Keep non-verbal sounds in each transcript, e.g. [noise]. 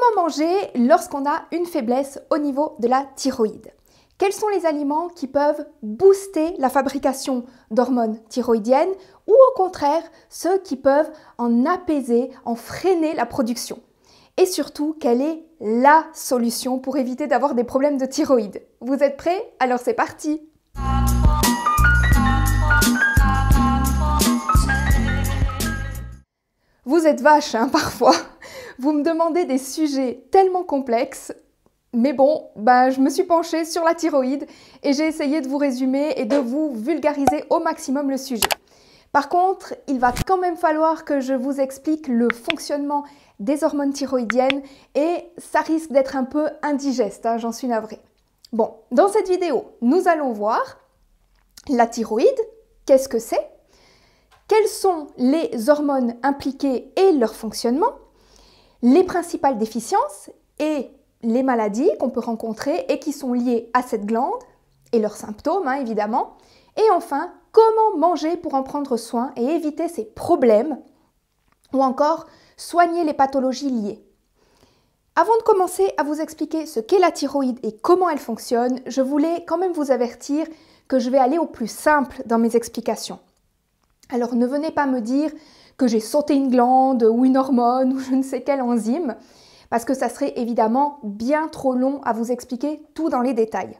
Comment manger lorsqu'on a une faiblesse au niveau de la thyroïde Quels sont les aliments qui peuvent booster la fabrication d'hormones thyroïdiennes ou au contraire ceux qui peuvent en apaiser, en freiner la production Et surtout, quelle est la solution pour éviter d'avoir des problèmes de thyroïde Vous êtes prêts Alors c'est parti Vous êtes vache, hein, [laughs] parfois vous me demandez des sujets tellement complexes, mais bon, bah, je me suis penchée sur la thyroïde et j'ai essayé de vous résumer et de vous vulgariser au maximum le sujet. Par contre, il va quand même falloir que je vous explique le fonctionnement des hormones thyroïdiennes et ça risque d'être un peu indigeste, hein, j'en suis navrée. Bon, dans cette vidéo, nous allons voir la thyroïde, qu'est-ce que c'est, quelles sont les hormones impliquées et leur fonctionnement, les principales déficiences et les maladies qu'on peut rencontrer et qui sont liées à cette glande et leurs symptômes, hein, évidemment. Et enfin, comment manger pour en prendre soin et éviter ces problèmes ou encore soigner les pathologies liées. Avant de commencer à vous expliquer ce qu'est la thyroïde et comment elle fonctionne, je voulais quand même vous avertir que je vais aller au plus simple dans mes explications. Alors ne venez pas me dire j'ai sauté une glande ou une hormone ou je ne sais quelle enzyme, parce que ça serait évidemment bien trop long à vous expliquer tout dans les détails.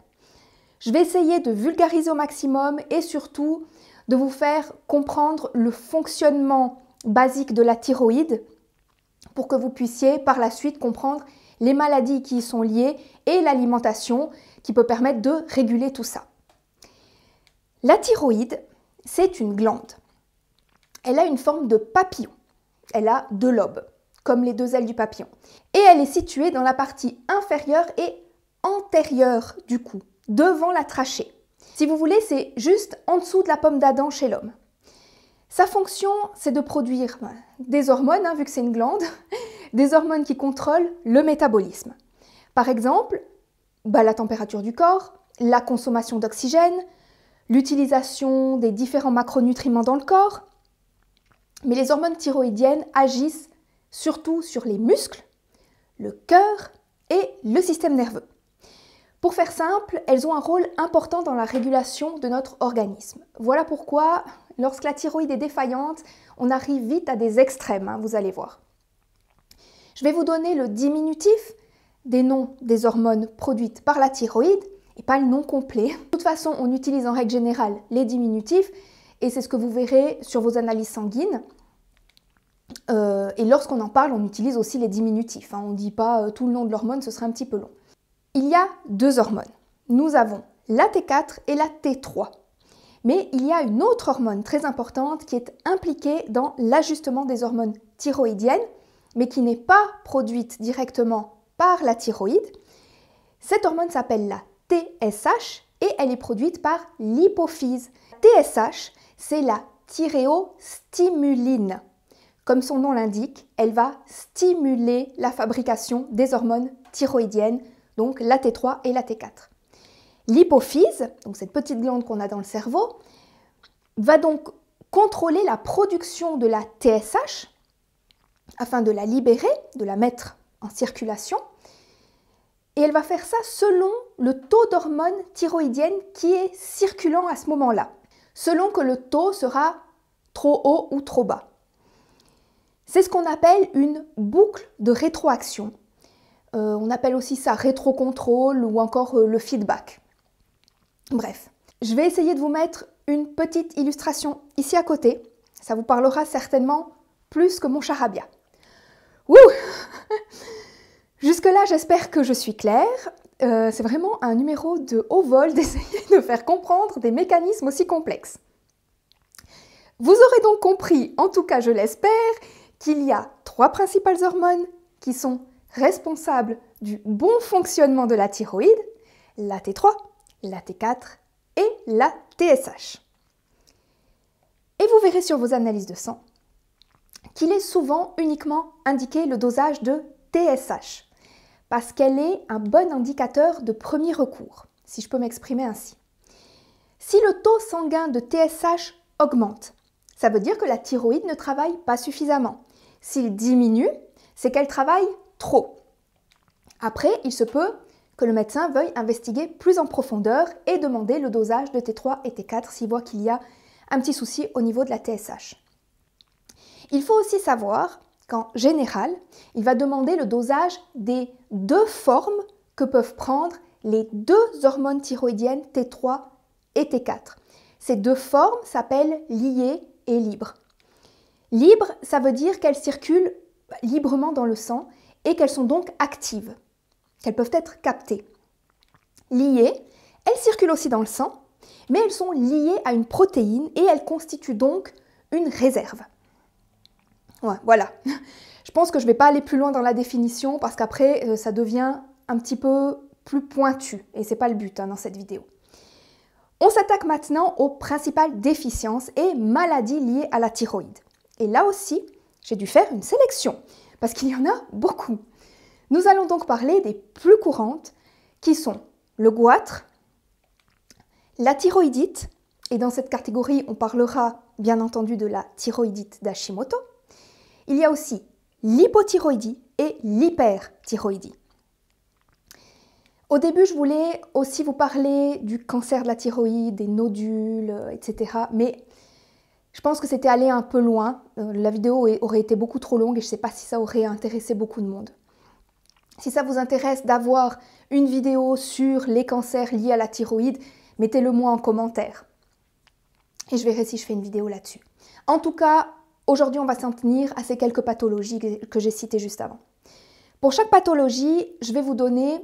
Je vais essayer de vulgariser au maximum et surtout de vous faire comprendre le fonctionnement basique de la thyroïde pour que vous puissiez par la suite comprendre les maladies qui y sont liées et l'alimentation qui peut permettre de réguler tout ça. La thyroïde, c'est une glande elle a une forme de papillon. Elle a deux lobes, comme les deux ailes du papillon. Et elle est située dans la partie inférieure et antérieure du cou, devant la trachée. Si vous voulez, c'est juste en dessous de la pomme d'Adam chez l'homme. Sa fonction, c'est de produire bah, des hormones, hein, vu que c'est une glande, [laughs] des hormones qui contrôlent le métabolisme. Par exemple, bah, la température du corps, la consommation d'oxygène, l'utilisation des différents macronutriments dans le corps, mais les hormones thyroïdiennes agissent surtout sur les muscles, le cœur et le système nerveux. Pour faire simple, elles ont un rôle important dans la régulation de notre organisme. Voilà pourquoi, lorsque la thyroïde est défaillante, on arrive vite à des extrêmes, hein, vous allez voir. Je vais vous donner le diminutif des noms des hormones produites par la thyroïde et pas le nom complet. De toute façon, on utilise en règle générale les diminutifs et c'est ce que vous verrez sur vos analyses sanguines. Euh, et lorsqu'on en parle, on utilise aussi les diminutifs. Hein. On ne dit pas euh, tout le nom de l'hormone, ce serait un petit peu long. Il y a deux hormones. Nous avons la T4 et la T3. Mais il y a une autre hormone très importante qui est impliquée dans l'ajustement des hormones thyroïdiennes, mais qui n'est pas produite directement par la thyroïde. Cette hormone s'appelle la TSH et elle est produite par l'hypophyse. TSH, c'est la thyréostimuline. Comme son nom l'indique, elle va stimuler la fabrication des hormones thyroïdiennes, donc la T3 et la T4. L'hypophyse, donc cette petite glande qu'on a dans le cerveau, va donc contrôler la production de la TSH afin de la libérer, de la mettre en circulation. Et elle va faire ça selon le taux d'hormones thyroïdiennes qui est circulant à ce moment-là selon que le taux sera trop haut ou trop bas. C'est ce qu'on appelle une boucle de rétroaction. Euh, on appelle aussi ça rétro-contrôle ou encore euh, le feedback. Bref, je vais essayer de vous mettre une petite illustration ici à côté. Ça vous parlera certainement plus que mon charabia. [laughs] Jusque-là, j'espère que je suis claire. Euh, c'est vraiment un numéro de haut vol [laughs] d'essayer de faire comprendre des mécanismes aussi complexes. Vous aurez donc compris, en tout cas je l'espère, qu'il y a trois principales hormones qui sont responsables du bon fonctionnement de la thyroïde, la T3, la T4 et la TSH. Et vous verrez sur vos analyses de sang qu'il est souvent uniquement indiqué le dosage de TSH, parce qu'elle est un bon indicateur de premier recours, si je peux m'exprimer ainsi. Si le taux sanguin de TSH augmente, ça veut dire que la thyroïde ne travaille pas suffisamment. S'il diminue, c'est qu'elle travaille trop. Après, il se peut que le médecin veuille investiguer plus en profondeur et demander le dosage de T3 et T4 s'il voit qu'il y a un petit souci au niveau de la TSH. Il faut aussi savoir en général, il va demander le dosage des deux formes que peuvent prendre les deux hormones thyroïdiennes T3 et T4. Ces deux formes s'appellent liées et libres. Libre, ça veut dire qu'elles circulent librement dans le sang et qu'elles sont donc actives, qu'elles peuvent être captées. Liées, elles circulent aussi dans le sang, mais elles sont liées à une protéine et elles constituent donc une réserve voilà. Je pense que je ne vais pas aller plus loin dans la définition parce qu'après, euh, ça devient un petit peu plus pointu et c'est pas le but hein, dans cette vidéo. On s'attaque maintenant aux principales déficiences et maladies liées à la thyroïde. Et là aussi, j'ai dû faire une sélection parce qu'il y en a beaucoup. Nous allons donc parler des plus courantes qui sont le goitre, la thyroïdite, et dans cette catégorie, on parlera bien entendu de la thyroïdite d'Hashimoto, il y a aussi l'hypothyroïdie et l'hyperthyroïdie. Au début, je voulais aussi vous parler du cancer de la thyroïde, des nodules, euh, etc. Mais je pense que c'était aller un peu loin. Euh, la vidéo aurait été beaucoup trop longue et je ne sais pas si ça aurait intéressé beaucoup de monde. Si ça vous intéresse d'avoir une vidéo sur les cancers liés à la thyroïde, mettez-le moi en commentaire. Et je verrai si je fais une vidéo là-dessus. En tout cas, Aujourd'hui, on va s'en tenir à ces quelques pathologies que j'ai citées juste avant. Pour chaque pathologie, je vais vous donner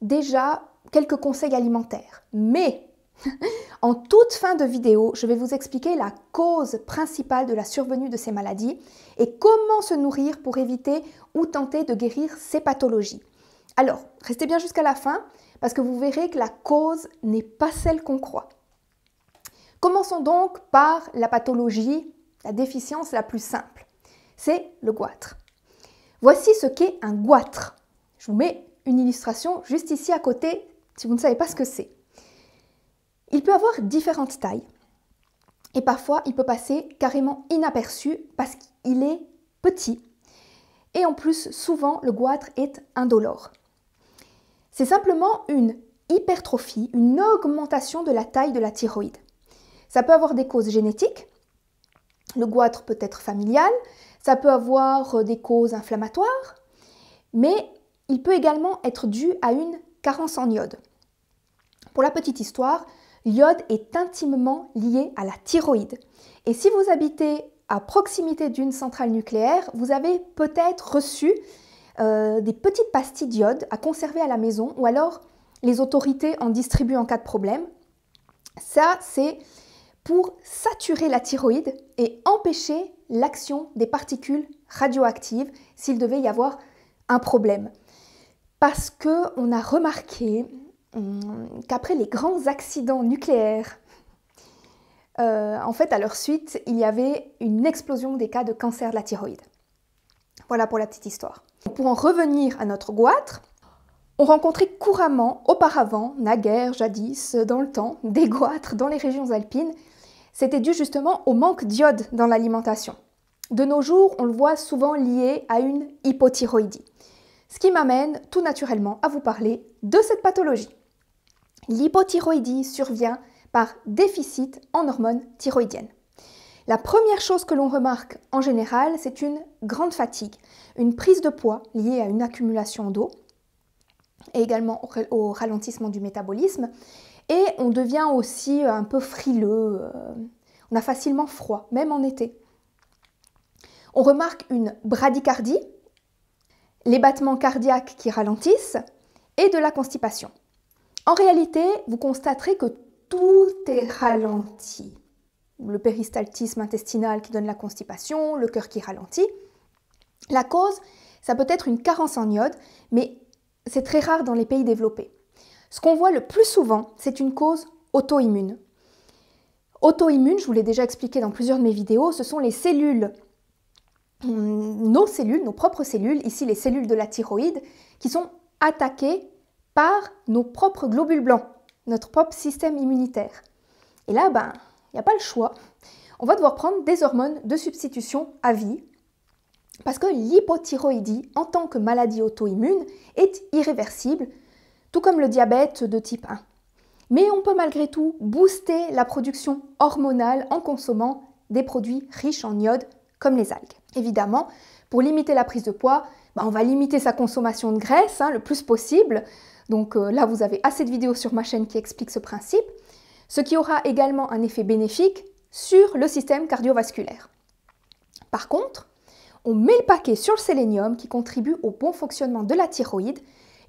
déjà quelques conseils alimentaires. Mais [laughs] en toute fin de vidéo, je vais vous expliquer la cause principale de la survenue de ces maladies et comment se nourrir pour éviter ou tenter de guérir ces pathologies. Alors, restez bien jusqu'à la fin parce que vous verrez que la cause n'est pas celle qu'on croit. Commençons donc par la pathologie la déficience la plus simple. C'est le goitre. Voici ce qu'est un goitre. Je vous mets une illustration juste ici à côté si vous ne savez pas ce que c'est. Il peut avoir différentes tailles et parfois il peut passer carrément inaperçu parce qu'il est petit et en plus souvent le goitre est indolore. C'est simplement une hypertrophie, une augmentation de la taille de la thyroïde. Ça peut avoir des causes génétiques, le goitre peut être familial, ça peut avoir euh, des causes inflammatoires, mais il peut également être dû à une carence en iode. Pour la petite histoire, l'iode est intimement lié à la thyroïde. Et si vous habitez à proximité d'une centrale nucléaire, vous avez peut-être reçu euh, des petites pastilles d'iode à conserver à la maison ou alors les autorités en distribuent en cas de problème. Ça, c'est pour saturer la thyroïde et empêcher l'action des particules radioactives s'il devait y avoir un problème. Parce qu'on a remarqué hum, qu'après les grands accidents nucléaires, euh, en fait, à leur suite, il y avait une explosion des cas de cancer de la thyroïde. Voilà pour la petite histoire. Pour en revenir à notre goitre, on rencontrait couramment, auparavant, naguère, jadis, dans le temps, [laughs] des goîtres dans les régions alpines. C'était dû justement au manque d'iode dans l'alimentation. De nos jours, on le voit souvent lié à une hypothyroïdie. Ce qui m'amène tout naturellement à vous parler de cette pathologie. L'hypothyroïdie survient par déficit en hormones thyroïdiennes. La première chose que l'on remarque en général, c'est une grande fatigue, une prise de poids liée à une accumulation d'eau, et également au ralentissement du métabolisme. Et on devient aussi un peu frileux, euh, on a facilement froid, même en été. On remarque une bradycardie, les battements cardiaques qui ralentissent et de la constipation. En réalité, vous constaterez que tout est ralenti. Le péristaltisme intestinal qui donne la constipation, le cœur qui ralentit. La cause, ça peut être une carence en iode, mais c'est très rare dans les pays développés. Ce qu'on voit le plus souvent, c'est une cause auto-immune. Auto-immune, je vous l'ai déjà expliqué dans plusieurs de mes vidéos, ce sont les cellules, nos cellules, nos propres cellules, ici les cellules de la thyroïde, qui sont attaquées par nos propres globules blancs, notre propre système immunitaire. Et là, ben, il n'y a pas le choix. On va devoir prendre des hormones de substitution à vie parce que l'hypothyroïdie, en tant que maladie auto-immune, est irréversible, tout comme le diabète de type 1. Mais on peut malgré tout booster la production hormonale en consommant des produits riches en iode, comme les algues. Évidemment, pour limiter la prise de poids, bah, on va limiter sa consommation de graisse hein, le plus possible. Donc euh, là, vous avez assez de vidéos sur ma chaîne qui expliquent ce principe, ce qui aura également un effet bénéfique sur le système cardiovasculaire. Par contre, on met le paquet sur le sélénium qui contribue au bon fonctionnement de la thyroïde.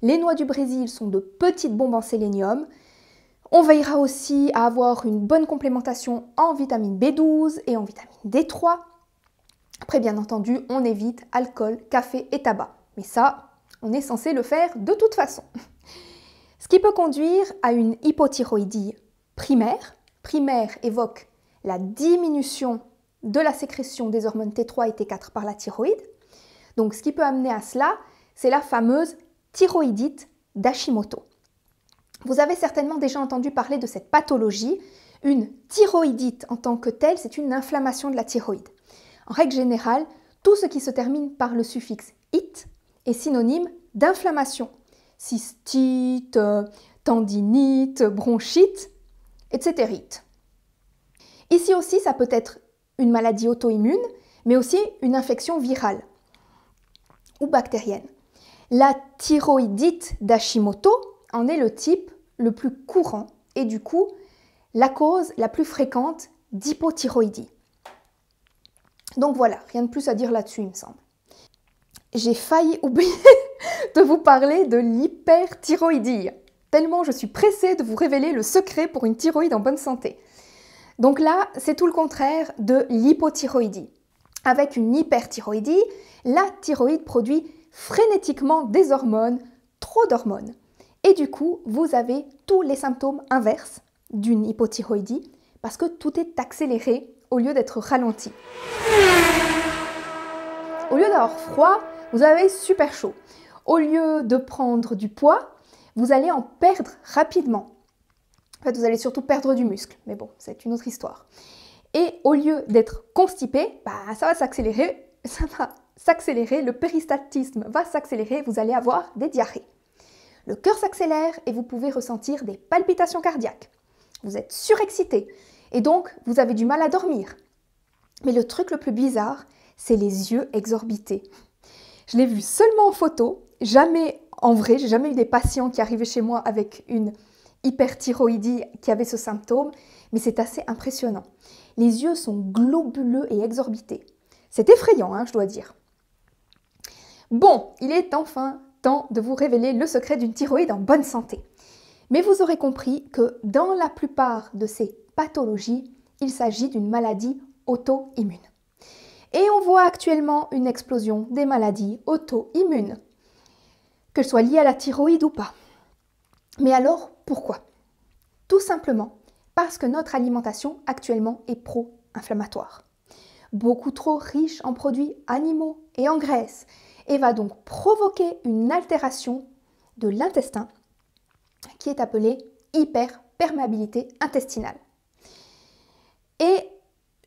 Les noix du Brésil sont de petites bombes en sélénium. On veillera aussi à avoir une bonne complémentation en vitamine B12 et en vitamine D3. Après, bien entendu, on évite alcool, café et tabac. Mais ça, on est censé le faire de toute façon. [laughs] Ce qui peut conduire à une hypothyroïdie primaire. Primaire évoque la diminution de la sécrétion des hormones T3 et T4 par la thyroïde. Donc ce qui peut amener à cela, c'est la fameuse thyroïdite d'Hashimoto. Vous avez certainement déjà entendu parler de cette pathologie. Une thyroïdite en tant que telle, c'est une inflammation de la thyroïde. En règle générale, tout ce qui se termine par le suffixe it est synonyme d'inflammation. Cystite, tendinite, bronchite, etc. Ici aussi, ça peut être une maladie auto-immune, mais aussi une infection virale ou bactérienne. La thyroïdite d'Hashimoto en est le type le plus courant et du coup la cause la plus fréquente d'hypothyroïdie. Donc voilà, rien de plus à dire là-dessus, il me semble. J'ai failli oublier [laughs] de vous parler de l'hyperthyroïdie, tellement je suis pressée de vous révéler le secret pour une thyroïde en bonne santé. Donc là, c'est tout le contraire de l'hypothyroïdie. Avec une hyperthyroïdie, la thyroïde produit frénétiquement des hormones, trop d'hormones. Et du coup, vous avez tous les symptômes inverses d'une hypothyroïdie parce que tout est accéléré au lieu d'être ralenti. Au lieu d'avoir froid, vous avez super chaud. Au lieu de prendre du poids, vous allez en perdre rapidement fait, vous allez surtout perdre du muscle. Mais bon, c'est une autre histoire. Et au lieu d'être constipé, bah, ça va s'accélérer, [laughs] ça va s'accélérer, le péristaltisme va s'accélérer, vous allez avoir des diarrhées. Le cœur s'accélère et vous pouvez ressentir des palpitations cardiaques. Vous êtes surexcité et donc vous avez du mal à dormir. Mais le truc le plus bizarre, c'est les yeux exorbités. Je l'ai vu seulement en photo, jamais en vrai, j'ai jamais eu des patients qui arrivaient chez moi avec une hyperthyroïdie qui avait ce symptôme, mais c'est assez impressionnant. Les yeux sont globuleux et exorbités. C'est effrayant, hein, je dois dire. Bon, il est enfin temps de vous révéler le secret d'une thyroïde en bonne santé. Mais vous aurez compris que dans la plupart de ces pathologies, il s'agit d'une maladie auto-immune. Et on voit actuellement une explosion des maladies auto-immunes, qu'elles soient liées à la thyroïde ou pas. Mais alors, pourquoi Tout simplement parce que notre alimentation actuellement est pro-inflammatoire, beaucoup trop riche en produits animaux et en graisses, et va donc provoquer une altération de l'intestin qui est appelée hyperperméabilité intestinale. Et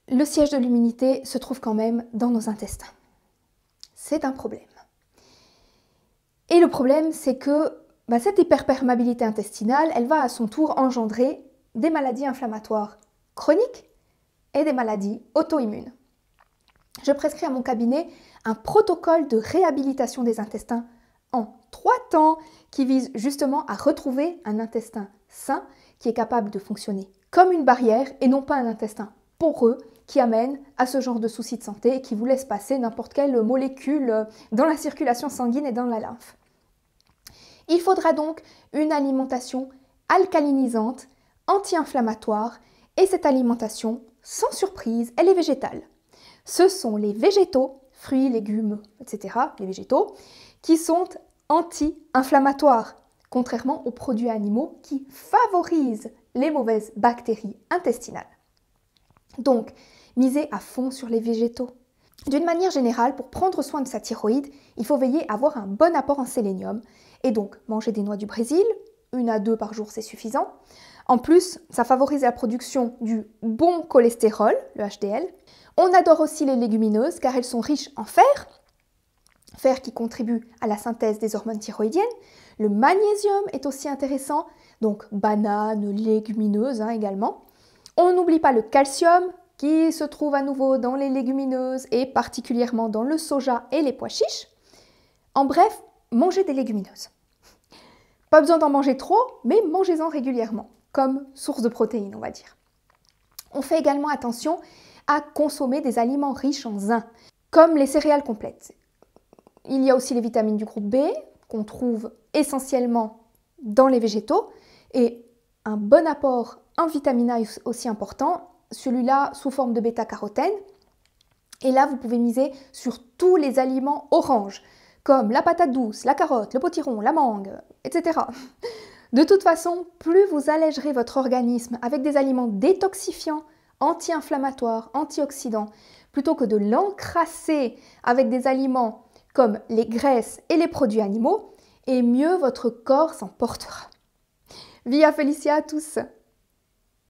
le siège de l'immunité se trouve quand même dans nos intestins. C'est un problème. Et le problème, c'est que bah, cette hyperperméabilité intestinale, elle va à son tour engendrer des maladies inflammatoires chroniques et des maladies auto-immunes. Je prescris à mon cabinet un protocole de réhabilitation des intestins en trois temps qui vise justement à retrouver un intestin sain qui est capable de fonctionner comme une barrière et non pas un intestin poreux qui amène à ce genre de soucis de santé et qui vous laisse passer n'importe quelle molécule dans la circulation sanguine et dans la lymphe. Il faudra donc une alimentation alcalinisante, anti-inflammatoire, et cette alimentation, sans surprise, elle est végétale. Ce sont les végétaux, fruits, légumes, etc., les végétaux, qui sont anti-inflammatoires, contrairement aux produits animaux qui favorisent les mauvaises bactéries intestinales. Donc, misez à fond sur les végétaux. D'une manière générale, pour prendre soin de sa thyroïde, il faut veiller à avoir un bon apport en sélénium, et donc, manger des noix du Brésil, une à deux par jour, c'est suffisant. En plus, ça favorise la production du bon cholestérol, le HDL. On adore aussi les légumineuses car elles sont riches en fer, fer qui contribue à la synthèse des hormones thyroïdiennes. Le magnésium est aussi intéressant, donc bananes, légumineuses hein, également. On n'oublie pas le calcium qui se trouve à nouveau dans les légumineuses et particulièrement dans le soja et les pois chiches. En bref, mangez des légumineuses. Pas besoin d'en manger trop, mais mangez-en régulièrement, comme source de protéines, on va dire. On fait également attention à consommer des aliments riches en zinc, comme les céréales complètes. Il y a aussi les vitamines du groupe B, qu'on trouve essentiellement dans les végétaux, et un bon apport en vitamine A aussi important, celui-là sous forme de bêta-carotène. Et là, vous pouvez miser sur tous les aliments oranges, comme la patate douce, la carotte, le potiron, la mangue, etc. De toute façon, plus vous allégerez votre organisme avec des aliments détoxifiants, anti-inflammatoires, antioxydants, plutôt que de l'encrasser avec des aliments comme les graisses et les produits animaux, et mieux votre corps s'en portera. Via Felicia à tous